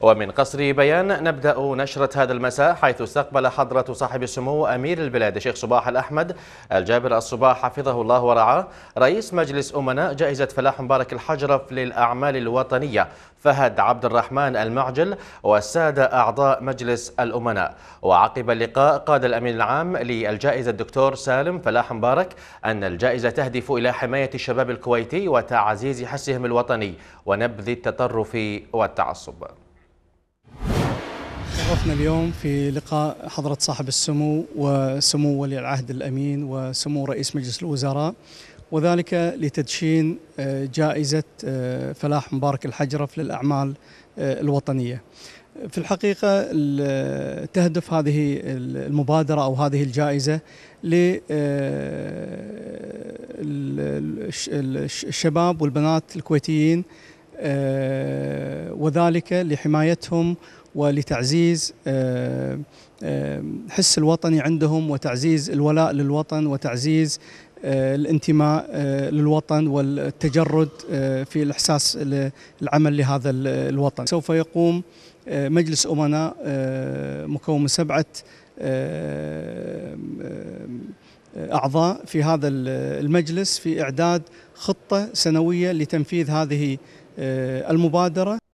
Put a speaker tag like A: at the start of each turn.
A: ومن قصر بيان نبدأ نشرة هذا المساء حيث استقبل حضرة صاحب السمو أمير البلاد الشيخ صباح الأحمد الجابر الصباح حفظه الله ورعاه رئيس مجلس أمناء جائزة فلاح مبارك الحجرف للأعمال الوطنية فهد عبد الرحمن المعجل والسادة أعضاء مجلس الأمناء وعقب اللقاء قاد الأمين العام للجائزة الدكتور سالم فلاح مبارك أن الجائزة تهدف إلى حماية الشباب الكويتي وتعزيز حسهم الوطني ونبذ التطرف والتعصب
B: ضيوفنا اليوم في لقاء حضرة صاحب السمو وسمو ولي العهد الأمين وسمو رئيس مجلس الوزراء وذلك لتدشين آه، جائزة آه، فلاح مبارك الحجرف للأعمال آه، الوطنية في الحقيقة تهدف هذه المبادرة أو هذه الجائزة للشباب والبنات الكويتيين وذلك لحمايتهم ولتعزيز آه، آه، حس الوطني عندهم وتعزيز الولاء للوطن وتعزيز آه، الانتماء للوطن والتجرد في الإحساس العمل لهذا الوطن سوف يقوم مجلس أمناء مكون من سبعة أعضاء في هذا المجلس في إعداد خطة سنوية لتنفيذ هذه المبادرة